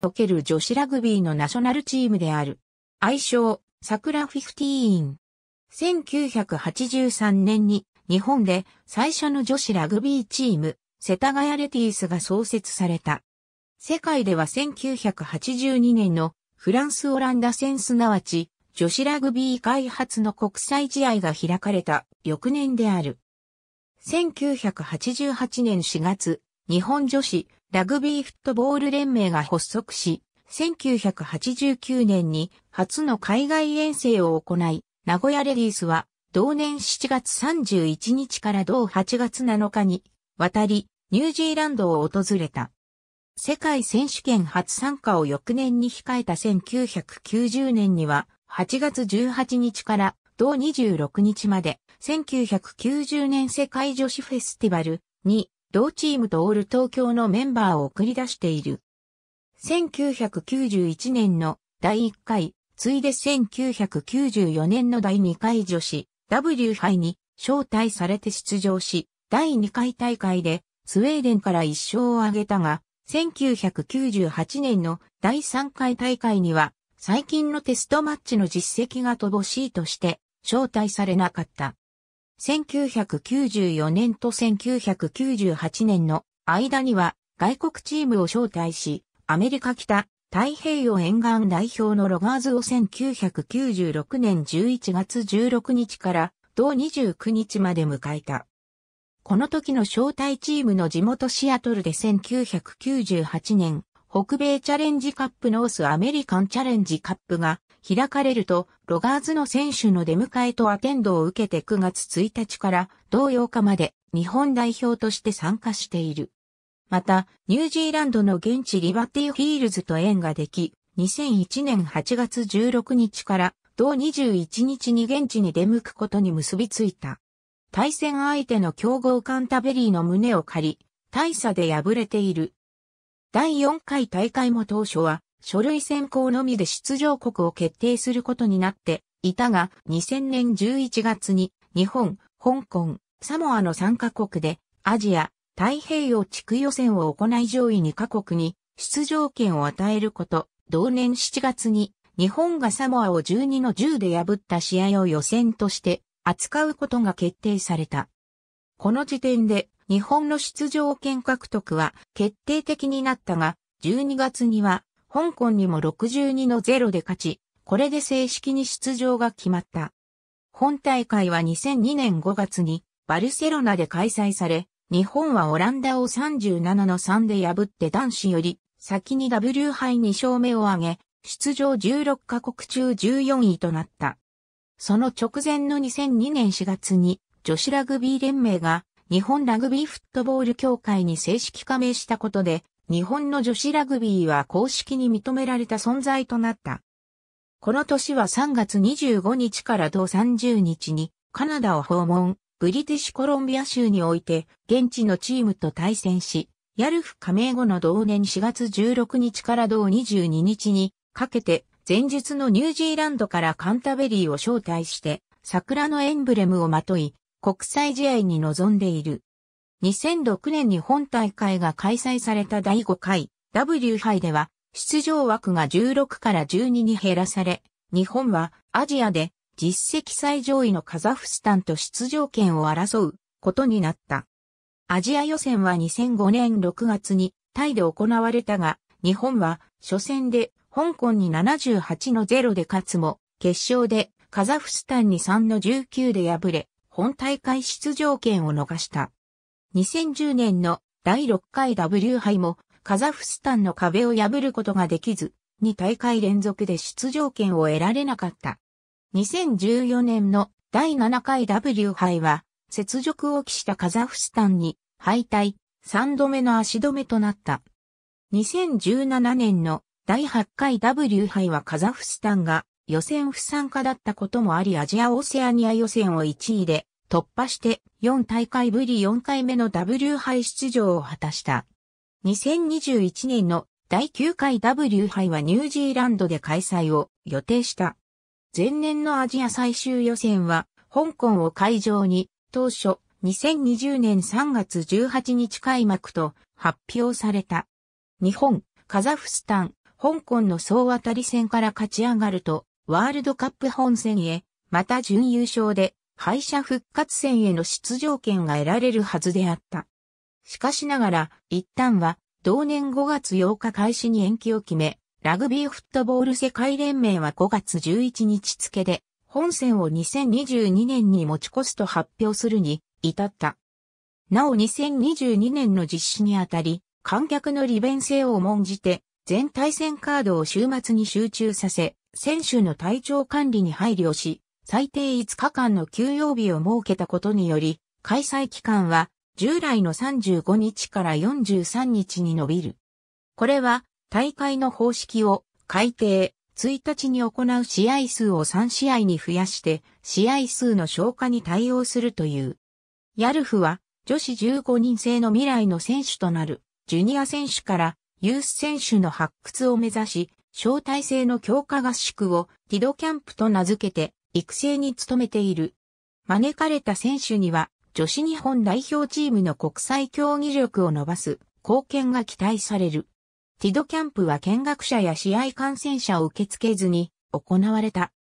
おける女子ラグビーのナショナルチームである。愛称、桜フィフティーン。1983年に日本で最初の女子ラグビーチーム、世田谷レティースが創設された。世界では1982年のフランス・オランダ戦すなわち女子ラグビー開発の国際試合が開かれた翌年である。1988年4月、日本女子ラグビーフットボール連盟が発足し、1989年に初の海外遠征を行い、名古屋レディースは同年7月31日から同8月7日に渡り、ニュージーランドを訪れた。世界選手権初参加を翌年に控えた1990年には、8月18日から同26日まで、1990年世界女子フェスティバルに同チームとオール東京のメンバーを送り出している。1991年の第1回、ついで1994年の第2回女子 W 杯に招待されて出場し、第2回大会でスウェーデンから1勝を挙げたが、1998年の第3回大会には最近のテストマッチの実績が乏しいとして招待されなかった。1994年と1998年の間には外国チームを招待し、アメリカ北太平洋沿岸代表のロガーズを1996年11月16日から同29日まで迎えた。この時の招待チームの地元シアトルで1998年北米チャレンジカップノースアメリカンチャレンジカップが開かれると、ロガーズの選手の出迎えとアテンドを受けて9月1日から同8日まで日本代表として参加している。また、ニュージーランドの現地リバティヒールズと縁ができ、2001年8月16日から同21日に現地に出向くことに結びついた。対戦相手の強豪カンタベリーの胸を借り、大差で敗れている。第4回大会も当初は書類選考のみで出場国を決定することになっていたが、2000年11月に日本、香港、サモアの3カ国でアジア、太平洋地区予選を行い上位2カ国に出場権を与えること、同年7月に日本がサモアを12の10で破った試合を予選として扱うことが決定された。この時点で日本の出場権獲得は決定的になったが、12月には香港にも62の0で勝ち、これで正式に出場が決まった。本大会は2002年5月にバルセロナで開催され、日本はオランダを37の3で破って男子より先に W 杯2勝目を挙げ、出場16カ国中14位となった。その直前の2002年4月に女子ラグビー連盟が日本ラグビーフットボール協会に正式加盟したことで日本の女子ラグビーは公式に認められた存在となった。この年は3月25日から同30日にカナダを訪問、ブリティッシュコロンビア州において現地のチームと対戦し、ヤルフ加盟後の同年4月16日から同22日にかけて前日のニュージーランドからカンタベリーを招待して桜のエンブレムをまとい国際試合に臨んでいる。2006年に本大会が開催された第5回 W 杯では出場枠が16から12に減らされ、日本はアジアで実績最上位のカザフスタンと出場権を争うことになった。アジア予選は2005年6月にタイで行われたが、日本は初戦で香港に78の0で勝つも、決勝でカザフスタンに3の19で敗れ、本大会出場権を逃した。2010年の第6回 W 杯もカザフスタンの壁を破ることができず、2大会連続で出場権を得られなかった。2014年の第7回 W 杯は、雪辱を期したカザフスタンに敗退、3度目の足止めとなった。2017年の第8回 W 杯はカザフスタンが予選不参加だったこともありアジアオセアニア予選を1位で突破して4大会ぶり4回目の W 杯出場を果たした。2021年の第9回 W 杯はニュージーランドで開催を予定した。前年のアジア最終予選は香港を会場に当初2020年3月18日開幕と発表された。日本、カザフスタン、香港の総当たり戦から勝ち上がると、ワールドカップ本戦へ、また準優勝で敗者復活戦への出場権が得られるはずであった。しかしながら、一旦は、同年5月8日開始に延期を決め、ラグビーフットボール世界連盟は5月11日付で、本戦を2022年に持ち越すと発表するに至った。なお2022年の実施にあたり、観客の利便性を重んじて、全対戦カードを週末に集中させ、選手の体調管理に配慮し、最低5日間の休養日を設けたことにより、開催期間は従来の35日から43日に伸びる。これは大会の方式を改定、1日に行う試合数を3試合に増やして、試合数の消化に対応するという。ヤルフは女子15人制の未来の選手となる、ジュニア選手からユース選手の発掘を目指し、招待制の強化合宿をティドキャンプと名付けて育成に努めている。招かれた選手には、女子日本代表チームの国際競技力を伸ばす貢献が期待される。ティドキャンプは見学者や試合観戦者を受け付けずに行われた。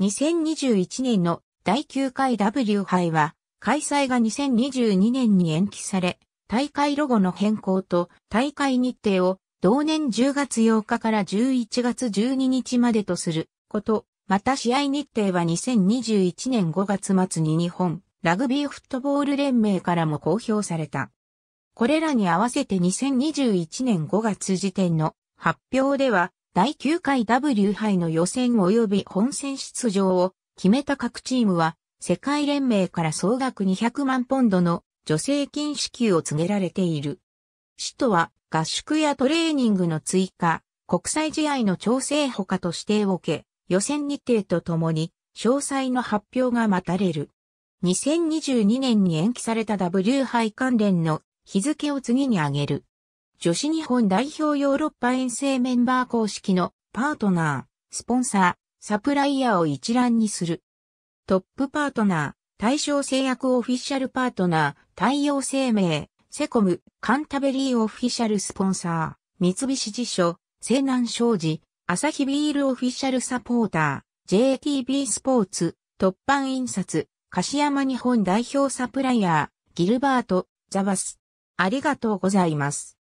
2021年の第9回 W 杯は、開催が2022年に延期され、大会ロゴの変更と大会日程を同年10月8日から11月12日までとすることまた試合日程は2021年5月末に日本ラグビーフットボール連盟からも公表された。これらに合わせて2021年5月時点の発表では、第9回 W 杯の予選及び本戦出場を決めた各チームは、世界連盟から総額200万ポンドの助成金支給を告げられている。使途は合宿やトレーニングの追加、国際試合の調整ほかと指定を受け、予選日程とともに、詳細の発表が待たれる。2022年に延期された W 杯関連の日付を次に挙げる。女子日本代表ヨーロッパ遠征メンバー公式のパートナー、スポンサー、サプライヤーを一覧にする。トップパートナー、対象製薬オフィシャルパートナー、対応生命、セコム、カンタベリーオフィシャルスポンサー、三菱辞書、西南商事、アサヒビールオフィシャルサポーター、JTB スポーツ、突版印刷、柏山日本代表サプライヤー、ギルバート、ザバス。ありがとうございます。